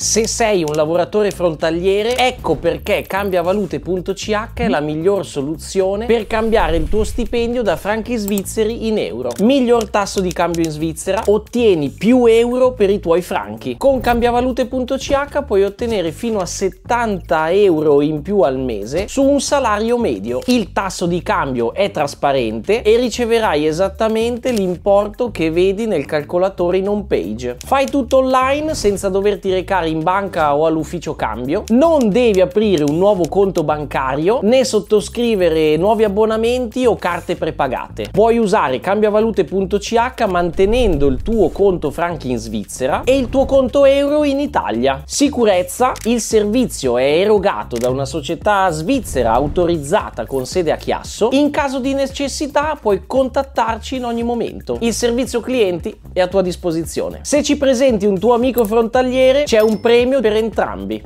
Se sei un lavoratore frontaliere, ecco perché cambiavalute.ch è la miglior soluzione per cambiare il tuo stipendio da franchi svizzeri in euro. Miglior tasso di cambio in Svizzera, ottieni più euro per i tuoi franchi. Con cambiavalute.ch puoi ottenere fino a 70 euro in più al mese su un salario medio. Il tasso di cambio è trasparente e riceverai esattamente l'importo che vedi nel calcolatore in home page. Fai tutto online senza doverti recare in banca o all'ufficio cambio, non devi aprire un nuovo conto bancario né sottoscrivere nuovi abbonamenti o carte prepagate. Puoi usare cambiavalute.ch mantenendo il tuo conto franchi in Svizzera e il tuo conto euro in Italia. Sicurezza, il servizio è erogato da una società svizzera autorizzata con sede a Chiasso. In caso di necessità puoi contattarci in ogni momento. Il servizio clienti è a tua disposizione. Se ci presenti un tuo amico frontaliere c'è un premio per entrambi.